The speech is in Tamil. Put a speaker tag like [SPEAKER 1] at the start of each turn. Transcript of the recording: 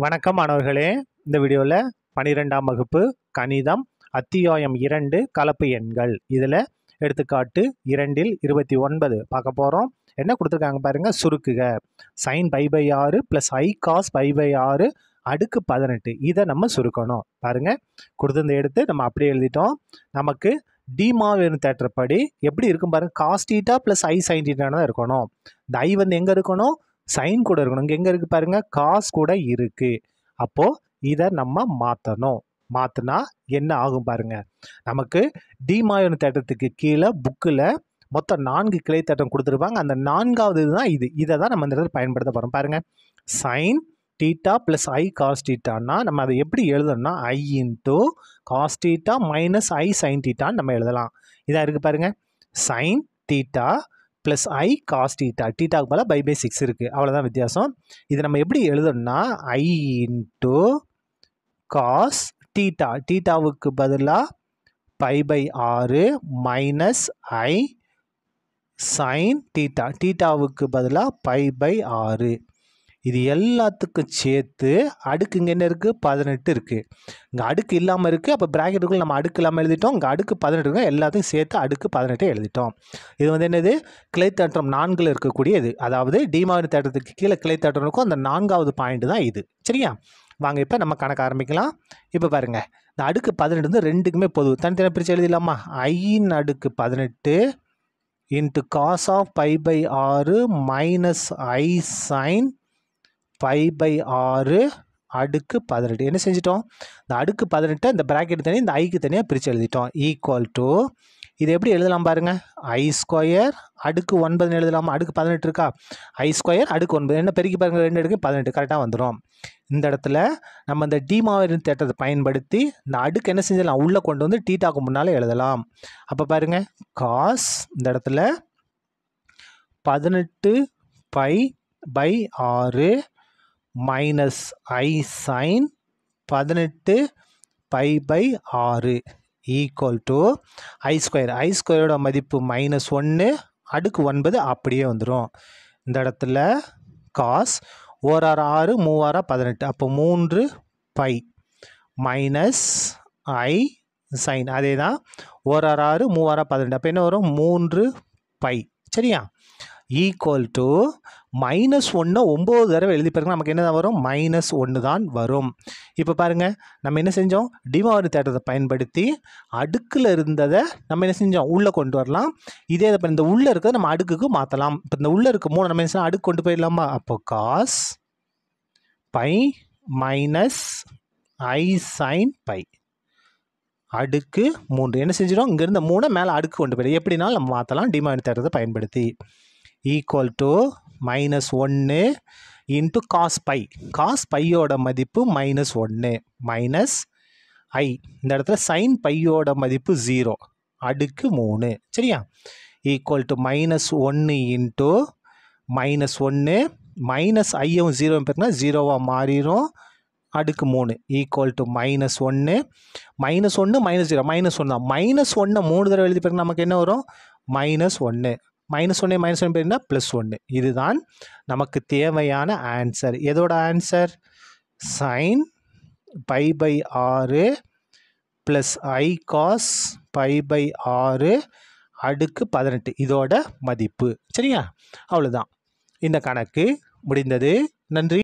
[SPEAKER 1] வணக்கம் மாணவர்களே இந்த வீடியோவில் பனிரெண்டாம் வகுப்பு கணிதம் அத்தியாயம் இரண்டு கலப்பு எண்கள் இதில் எடுத்துக்காட்டு இரண்டில் இருபத்தி ஒன்பது பார்க்க போகிறோம் என்ன கொடுத்துருக்காங்க பாருங்கள் சுருக்குக சைன் பை பை ஆறு plus i cos pi by ஆறு அடுக்கு பதினெட்டு இதை நம்ம சுருக்கணும் பாருங்கள் கொடுத்துருந்த எடுத்து நம்ம அப்படியே எழுதிட்டோம் நமக்கு டிமாவின் தேட்டரப்படி எப்படி இருக்கும் பாருங்கள் காஸ்டீட்டா ப்ளஸ் ஐ சைன் டீட்டானதான் இருக்கணும் இந்த ஐ வந்து எங்கே இருக்கணும் சைன் கூட இருக்கணும் இங்கே எங்கே இருக்குது பாருங்கள் காஸ் கூட இருக்குது அப்போது இதை நம்ம மாற்றணும் மாற்றினா என்ன ஆகும் பாருங்க நமக்கு டிமாயோன் தேட்டத்துக்கு கீழே புக்கில் மொத்தம் நான்கு கிளை தேட்டம் கொடுத்துருப்பாங்க அந்த நான்காவது இதுதான் இது இதை தான் நம்ம இந்த இடத்துல பயன்படுத்த போகிறோம் பாருங்கள் sine theta plus i cos டீட்டான்னா நம்ம அதை எப்படி எழுதணும்னா i into cos theta minus i sine டீட்டான்னு நம்ம எழுதலாம் இதாக இருக்குது பாருங்கள் sine theta plus i cos theta டீட்டாக்கு மேலே பை பை சிக்ஸ் இருக்குது அவ்வளோதான் வித்தியாசம் இதை நம்ம எப்படி எழுதணும்னா ஐ இன்ட்டு காஸ் டீட்டா டீட்டாவுக்கு பதிலாக பை பை ஆறு மைனஸ் ஐ சைன் டீட்டா டீட்டாவுக்கு பதிலாக பை பை ஆறு இது எல்லாத்துக்கும் சேர்த்து அடுக்கு இங்கே என்ன இருக்குது பதினெட்டு இருக்குது இங்கே அடுக்கு இல்லாமல் இருக்குது அப்போ ப்ராக்கெட்டுக்குள்ள நம்ம அடுக்கு இல்லாமல் எழுதிட்டோம் இங்கே அடுக்கு பதினெட்டு இருக்கும் எல்லாத்தையும் சேர்த்து அடுக்கு பதினெட்டு எழுதிட்டோம் இது வந்து என்னது கிளை தேற்றம் நான்கில் இருக்கக்கூடியது அதாவது டிமாவின் தேட்டத்துக்கு கீழே கிளை இருக்கும் அந்த நான்காவது பாயிண்ட் தான் இது சரியா வாங்க இப்போ நம்ம கணக்கு ஆரம்பிக்கலாம் இப்போ பாருங்கள் இந்த அடுக்கு பதினெட்டு வந்து ரெண்டுக்குமே பொதுவு தனித்தனியாக பிரித்து எழுதிடலாமா ஐயின் அடுக்கு பதினெட்டு into cos of pi by ஆறு minus i sine five by ஆறு அடுக்கு பதினெட்டு என்ன செஞ்சிட்டோம் இந்த அடுக்கு பதினெட்டை இந்த ப்ராக்கெட் தனியாக இந்த ஐக்கு தனியாக பிரித்து எழுதிட்டோம் ஈக்குவல் டு இது எப்படி எழுதலாம் பாருங்கள் ஐ ஸ்கொயர் அடுக்கு ஒன்பதுன்னு எழுதலாமா அடுக்கு பதினெட்டு இருக்கா ஐ ஸ்கொயர் அடுக்கு ஒன்பது என்ன பெருக்கி பாருங்கள் ரெண்டு அடுக்கு பதினெட்டு கரெக்டாக வந்துடும் இந்த இடத்துல நம்ம இந்த டிமாவின் தேட்டத்தை பயன்படுத்தி இந்த அடுக்கு என்ன செஞ்சிடலாம் உள்ளே கொண்டு வந்து டீட்டாக்கு முன்னால் எழுதலாம் அப்போ பாருங்கள் காஸ் இந்த இடத்துல பதினெட்டு பை பை ஆறு மைனஸ் ஐ சைன் பதினெட்டு பை பை ஆறு equal to i square i ஸ்கொயரோட மதிப்பு மைனஸ் ஒன்று அடுக்கு ஒன்பது அப்படியே வந்துடும் இந்த இடத்துல காஸ் ஓர் ஆறு மூவாரா பதினெட்டு அப்போ மூன்று பை மைனஸ் ஐ சைன் அதே தான் ஓர் ஆறு மூவாரா பதினெட்டு அப்போ என்ன வரும் மூன்று பை சரியா ஈக்குவல் டு மைனஸ் ஒன்று ஒம்பது தடவை எழுதி பாருங்கள் நமக்கு என்ன தான் வரும் மைனஸ் ஒன்று தான் வரும் இப்போ பாருங்கள் நம்ம என்ன செஞ்சோம் டிமாவரி தேட்டத்தை பயன்படுத்தி அடுக்கில் இருந்ததை நம்ம என்ன செஞ்சோம் உள்ளே கொண்டு வரலாம் இதே இப்போ இந்த உள்ளே இருக்கிறத நம்ம அடுக்குக்கு மாற்றலாம் இப்போ இந்த உள்ளே இருக்க மூணு நம்ம என்ன அடுக்கு கொண்டு போயிடலாமா அப்போ cos pi minus i sine pi அடுக்கு மூன்று என்ன செஞ்சிடும் இங்கேருந்து மூணை மேலே அடுக்கு கொண்டு போயிடும் எப்படினாலும் நம்ம மாற்றலாம் டிமாவரி தேட்டத்தை பயன்படுத்தி ஈக்குவல் டு மைனஸ் ஒன்று இன்ட்டு காஸ் பை காஸ் பையோட மதிப்பு மைனஸ் ஒன்று மைனஸ் ஐ இந்த இடத்துல சைன் பையோட மதிப்பு ஜீரோ அடுக்கு மூணு சரியா ஈக்குவல் டு மைனஸ் ஒன்று இன்ட்டு மைனஸ் ஒன்று மைனஸ் ஐயும் ஜீரோவும் பார்த்தீங்கன்னா ஜீரோவாக மாறிடும் அடுக்கு மூணு ஈக்குவல் டு மைனஸ் ஒன்று மைனஸ் ஒன்று மைனஸ் ஜீரோ மைனஸ் ஒன்று தான் மைனஸ் ஒன்று மூணு தடவை எழுதி பார்த்தீங்கன்னா நமக்கு என்ன வரும் மைனஸ் ஒன்று மைனஸ் ஒன்று மைனஸ் ஒன்று பெரியா ப்ளஸ் ஒன்று இதுதான் நமக்கு தேவையான ஆன்சர் எதோட ஆன்சர் சைன் பை பை ஆறு plus i cos pi by ஆறு அடுக்கு பதினெட்டு இதோட மதிப்பு சரியா அவ்வளோதான் இந்த கணக்கு முடிந்தது நன்றி